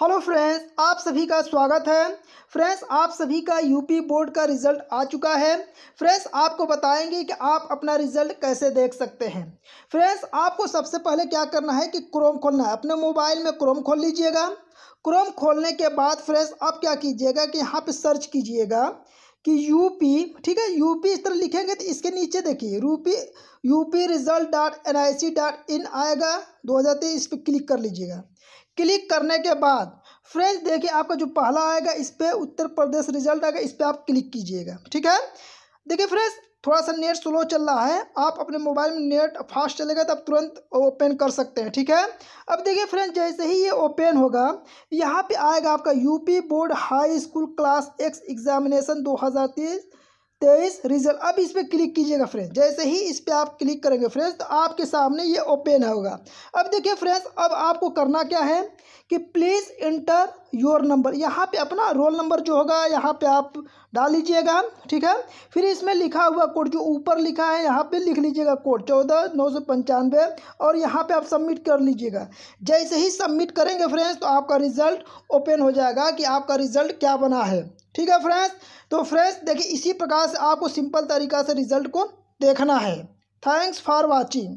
hello friends आप सभी का स्वागत है फ्रेंड्स आप सभी का यूपी बोर्ड का रिजल्ट आ चुका है फ्रेंड्स आपको बताएंगे कि आप अपना रिजल्ट कैसे देख सकते हैं फ्रेंड्स आपको सबसे पहले क्या करना है कि क्रोम खोलना है अपने मोबाइल में क्रोम खोल लीजिएगा क्रोम खोलने के बाद फ्रेंड्स आप क्या कीजिएगा कि यहाँ पर सर्च कीजिएगा कि यूपी ठीक है यूपी इस तरह लिखेंगे तो इसके नीचे देखिए UP UP result dot N I C dot in आएगा दो हज़ार तेईस पर क्लिक कर लीजिएगा क्लिक करने के बाद फ्रेंड्स देखिए आपका जो पहला आएगा इस पर उत्तर प्रदेश रिजल्ट आएगा इस पर आप क्लिक कीजिएगा ठीक है देखिए फ्रेंड्स थोड़ा सा नेट स्लो चल रहा है आप अपने मोबाइल में नेट फास्ट चलेगा तो आप तुरंत ओपन कर सकते हैं ठीक है अब देखिए फ्रेंड्स जैसे ही ये ओपन होगा यहाँ पे आएगा आपका UP board high school class X examination दो हज़ार तीस तेईस रिजल्ट अब इस पर क्लिक कीजिएगा फ्रेंड्स जैसे ही इस पर आप क्लिक करेंगे फ्रेंड्स तो आपके सामने ये ओपन होगा अब देखिए फ्रेंड्स अब आपको करना क्या है कि प्लीज़ इंटर योर नंबर यहाँ पे अपना रोल नंबर जो होगा यहाँ पे आप डाल लीजिएगा ठीक है फिर इसमें लिखा हुआ कोड जो ऊपर लिखा है यहाँ पे लिख लीजिएगा कोड चौदह नौ सौ पंचानवे और यहाँ पे आप सबमिट कर लीजिएगा जैसे ही सबमिट करेंगे फ्रेंड्स तो आपका रिजल्ट ओपन हो जाएगा कि आपका रिजल्ट क्या बना है ठीक है फ्रेंड्स तो फ्रेंड्स देखिए इसी प्रकार से आपको सिंपल तरीका से रिजल्ट को देखना है थैंक्स फॉर वॉचिंग